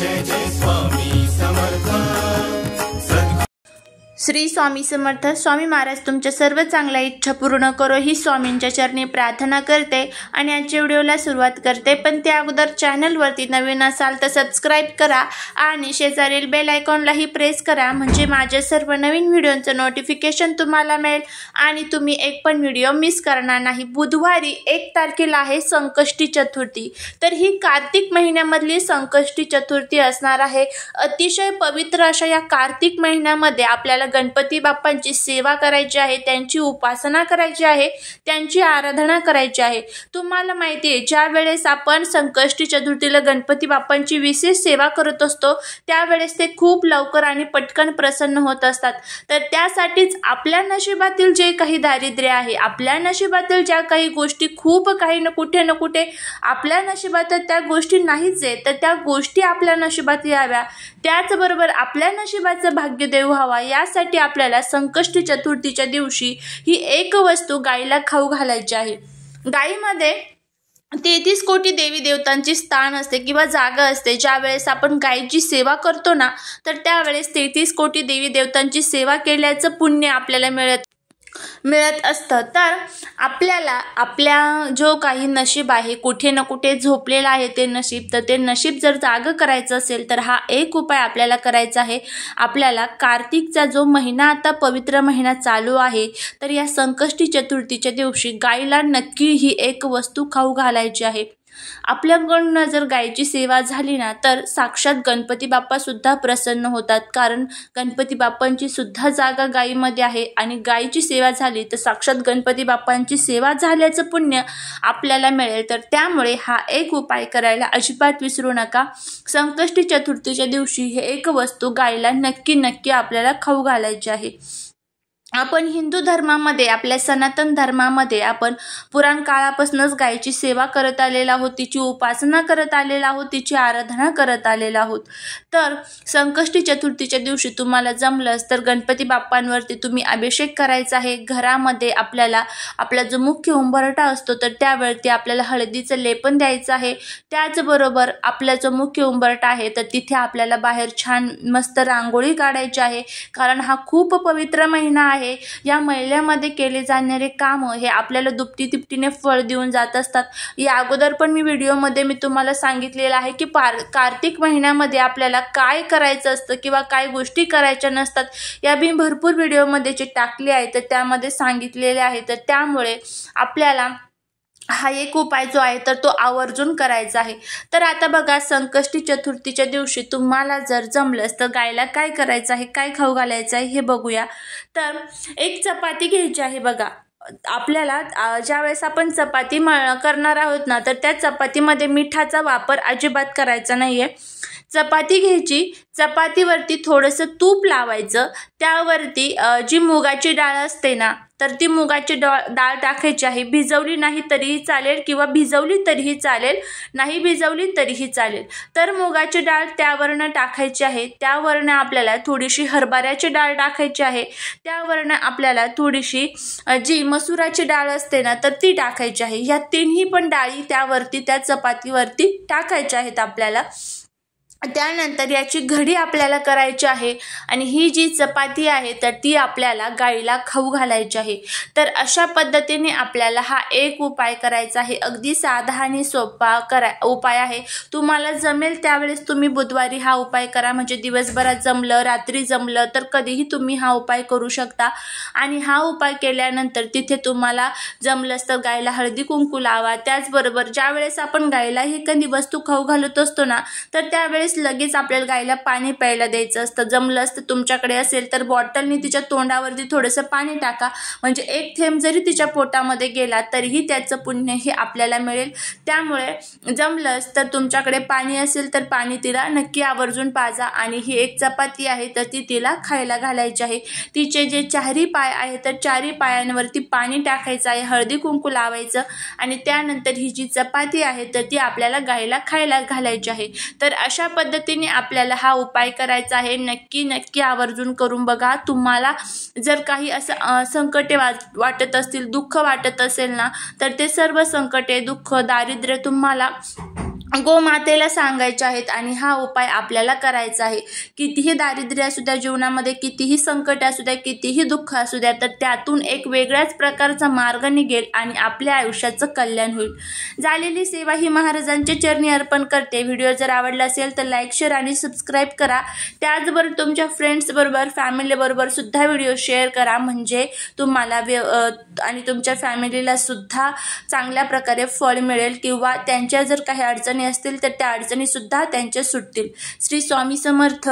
J J. Shri स्वामी समर्थ स्वामी महाराज तुमच्या सर्व चांगल्या इच्छा पूर्ण करो ही स्वामींच्या चरणी प्रार्थना करते आणि आजच्या व्हिडिओला सुरुवात करते पण त्या अगोदर चॅनलवरती नवीन असाल तर सबस्क्राईब करा आणि शेजारील बेल आयकॉनलाही प्रेस करा म्हणजे माझ्या सर्व नवीन व्हिडिओचं नोटिफिकेशन तुम्हाला मिळेल आणि तुम्ही एक पण व्हिडिओ मिस करणार नाही बुधवारी एक तारखेला आहे संकष्टी चतुर्थी तर ही कार्तिक महिन्यामधली संकष्टी चतुर्थी असणार आहे अतिशय पवित्र अशा या कार्तिक महिन्यामध्ये आपल्याला गणपती बाप्पांची सेवा करायची आहे त्यांची उपासना करायची आहे त्यांची आराधना करायची आहे तुम्हाला माहिती आहे ज्या वेळेस आपण संकष्टी चतुर्थीला गणपती बाप्पांची विशेष सेवा करत असतो त्यावेळेस ते खूप लवकर आणि पटकन प्रसन्न होत असतात तर त्यासाठीच आपल्या नशिबातील जे काही दारिद्र्य आहे आपल्या नशिबातील ज्या काही गोष्टी खूप काही न कुठे न कुठे आपल्या नशिबात त्या गोष्टी नाहीच आहे तर त्या गोष्टी आपल्या नशिबात याव्या त्याचबरोबर आपल्या नशिबाचं भाग्यदेव व्हावा यासाठी त्यासाठी आपल्याला संकष्टी चतुर्थीच्या दिवशी ही एक वस्तू गायीला खाऊ घालायची आहे गाईमध्ये तेहतीस कोटी देवी देवतांची स्थान असते किंवा जागा असते ज्यावेळेस आपण गायीची सेवा करतो ना तर त्यावेळेस तेहतीस कोटी देवी देवतांची सेवा केल्याचं पुण्य आपल्याला मिळत मिळत असतं तर आपल्याला आपल्या जो काही नशीब आहे कुठे ना कुठे झोपलेलं आहे ते नशीब तर ते नशीब जर जागं करायचं असेल तर हा एक उपाय आपल्याला करायचा आहे आपल्याला कार्तिकचा जो महिना आता पवित्र महिना चालू आहे तर या संकष्टी चतुर्थीच्या दिवशी गाईला नक्की ही एक वस्तू खाऊ घालायची आहे आपल्याकडनं जर गायची सेवा झाली ना तर साक्षात गणपती सुद्धा प्रसन्न होतात कारण गणपती बाप्पांची सुद्धा जागा गायीमध्ये आहे आणि गायीची सेवा झाली तर साक्षात गणपती बाप्पांची सेवा झाल्याचं पुण्य आपल्याला मिळेल तर त्यामुळे हा एक उपाय करायला अजिबात विसरू नका संकष्टी चतुर्थीच्या दिवशी हे एक वस्तू गायला नक्की नक्की आपल्याला खाऊ घालायची आहे आपण हिंदू धर्मामध्ये आपल्या सनातन धर्मामध्ये आपण पुराण काळापासूनच गायची सेवा करत आलेला आहोत तिची उपासना करत आलेला आहोत तिची आराधना करत आलेला आहोत तर संकष्टी चतुर्थीच्या दिवशी तुम्हाला जमलंच तर गणपती बाप्पांवरती तुम्ही अभिषेक करायचा आहे घरामध्ये आपल्याला आपला जो मुख्य उंबरठा असतो तर त्यावरती आपल्याला हळदीचं लेपन द्यायचं आहे त्याचबरोबर आपला जो मुख्य उंबरठा आहे तर तिथे आपल्याला बाहेर छान मस्त रांगोळी काढायची आहे कारण हा खूप पवित्र महिना आहे आहे या महिलामध्ये केले जाणारे कामं हे आपल्याला दुपटी तिपटीने फळ देऊन जात असतात या अगोदर पण मी व्हिडिओमध्ये मी तुम्हाला सांगितलेलं आहे की पार कार्तिक महिन्यामध्ये आपल्याला काय करायचं असतं किंवा काय गोष्टी करायच्या नसतात या मी भरपूर व्हिडिओमध्ये जे टाकले आहे तर त्यामध्ये सांगितलेले आहे तर त्यामुळे आपल्याला हा एक उपाय जो आहे तर तो आवर्जून करायचा आहे तर आता बघा संकष्टी चतुर्थीच्या दिवशी तुम्हाला जर जमलंच तर गायला काय करायचं आहे काय खाऊ घालायचं आहे हे बघूया तर एक चपाती घ्यायची आहे बघा आपल्याला ज्या वेळेस आपण चपाती करणार आहोत ना तर त्या चपातीमध्ये मिठाचा वापर अजिबात करायचा नाही आहे चपाती घ्यायची चपातीवरती थोडंसं तूप लावायचं त्यावरती जी मुगाची डाळ असते ना तर ती मुगाची डाळ डाळ टाकायची आहे भिजवली नाही तरीही चालेल किंवा भिजवली तरीही चालेल नाही भिजवली तरीही चालेल तर मुगाची डाळ त्यावरनं टाकायची आहे त्यावरनं आपल्याला थोडीशी हरभऱ्याची डाळ टाकायची आहे त्यावरनं आपल्याला थोडीशी जी मसुराची डाळ असते ना तर ती टाकायची आहे ह्या तिन्ही पण डाळी त्यावरती त्या चपातीवरती टाकायच्या आहेत आपल्याला त्यानंतर याची घडी आपल्याला करायची आहे आणि ही जी चपाती आहे तर ती आपल्याला गाईला खाऊ घालायची आहे तर अशा पद्धतीने आपल्याला हा एक उपाय करायचा आहे अगदी साधा आणि सोपा करा उपाय आहे तुम्हाला जमेल त्यावेळेस तुम्ही बुधवारी हा उपाय करा म्हणजे दिवसभरात जमलं रात्री जमलं तर कधीही तुम्ही हा उपाय करू शकता आणि हा उपाय केल्यानंतर तिथे तुम्हाला जमलंच तर गायला हळदी कुंकू लावा त्याचबरोबर ज्यावेळेस आपण गायला ही कधी वस्तू खाऊ घालत असतो ना तर त्यावेळेस लगेच आपल्याला गायला पाणी प्यायला द्यायचं असतं जमलं तर तुमच्याकडे असेल तर बॉटलने तिच्या तोंडावरती थोडंसं पाणी टाका म्हणजे एक थेंब जरी तिच्या पोटामध्ये गेला तरीही त्याचं पुण्य हे आपल्याला मिळेल त्यामुळे जमलंच तर तुमच्याकडे पाणी असेल तर पाणी तिला नक्की आवर्जून पाजा आणि ही एक चपाती आहे तर ती तिला खायला घालायची आहे तिचे जे चारी पाय आहे तर चारी पायांवरती पाणी टाकायचं आहे हळदी कुंकू लावायचं आणि त्यानंतर ही जी चपाती आहे तर ती आपल्याला गायला खायला घालायची आहे तर अशा पद्धतीने आपल्याला हा उपाय करायचा आहे नक्की नक्की आवर्जून करून बघा तुम्हाला जर काही असं संकटे वाटत असतील दुःख वाटत असेल ना तर ते सर्व संकटे दुःख दारिद्र्य तुम्हाला गोमातेला सांगायचे आहेत आणि हा उपाय आपल्याला करायचा आहे कितीही दारिद्र्य असू द्या जीवनामध्ये कितीही संकट असू द्या कितीही दुःख असू द्या तर त्यातून एक वेगळ्याच प्रकारचा मार्ग निघेल आणि आपल्या आयुष्याचं कल्याण होईल झालेली सेवा ही महाराजांचे चरणी अर्पण करते व्हिडिओ जर आवडला असेल तर लाईक शेअर आणि सबस्क्राईब करा त्याचबरोबर तुमच्या फ्रेंड्सबरोबर फॅमिलीबरोबर सुद्धा व्हिडिओ शेअर करा म्हणजे तुम्हाला व्य आणि तुमच्या फॅमिलीला सुद्धा चांगल्या प्रकारे फळ मिळेल किंवा त्यांच्या जर काही अडचणी अडचणी असतील तर त्या अडचणी सुद्धा त्यांच्या सुटतील श्री स्वामी समर्थ